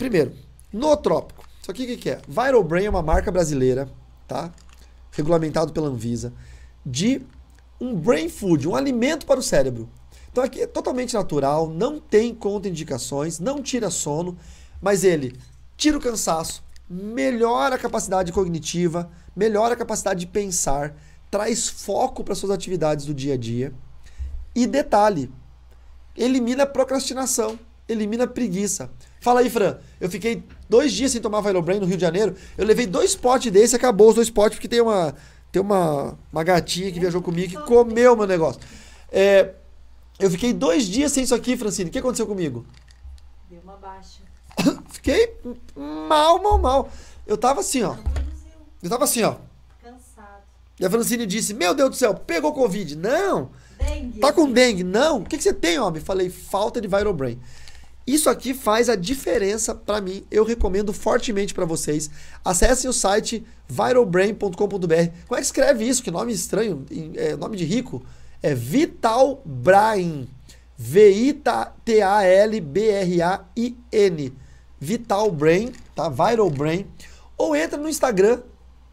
Primeiro, nootrópico. Só que o que, que é? Viral Brain é uma marca brasileira, tá? Regulamentado pela Anvisa, de um brain food, um alimento para o cérebro. Então aqui é totalmente natural, não tem contraindicações, não tira sono, mas ele tira o cansaço, melhora a capacidade cognitiva, melhora a capacidade de pensar, traz foco para suas atividades do dia a dia. E detalhe, elimina procrastinação, elimina preguiça. Fala aí, Fran. Eu fiquei dois dias sem tomar Virobrain no Rio de Janeiro. Eu levei dois potes desse, acabou os dois potes, porque tem uma, tem uma, uma gatinha que viajou comigo que comeu meu negócio. É, eu fiquei dois dias sem isso aqui, Francine. O que aconteceu comigo? Deu uma baixa. fiquei mal, mal, mal. Eu tava assim, ó. Eu tava assim, ó. Cansado. E a Francine disse: Meu Deus do céu, pegou Covid. Não. Dengue. Tá com dengue. Não. O que, que você tem, homem? Falei: Falta de Virobrain. Isso aqui faz a diferença para mim. Eu recomendo fortemente para vocês. Acessem o site viralbrain.com.br. Como é que escreve isso? Que nome estranho, é nome de rico. É Vital Brain. V-I-T-A-L-B-R-A-I-N. Vital Brain, tá? Viral Brain. Ou entra no Instagram,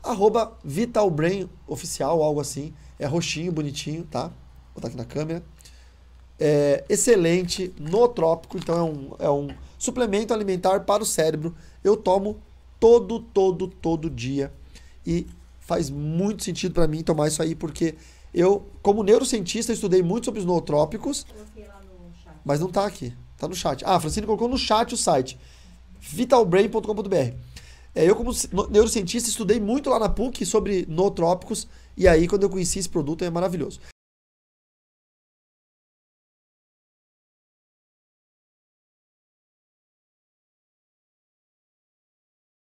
arroba Vital Brain oficial, algo assim. É roxinho, bonitinho, tá? Vou botar aqui na câmera é, excelente, nootrópico, então é um, é um suplemento alimentar para o cérebro. Eu tomo todo, todo, todo dia e faz muito sentido para mim tomar isso aí, porque eu, como neurocientista, estudei muito sobre os nootrópicos, mas não tá aqui, tá no chat. Ah, a Francine colocou no chat o site, vitalbrain.com.br. É, eu, como neurocientista, estudei muito lá na PUC sobre nootrópicos, e aí, quando eu conheci esse produto, é maravilhoso.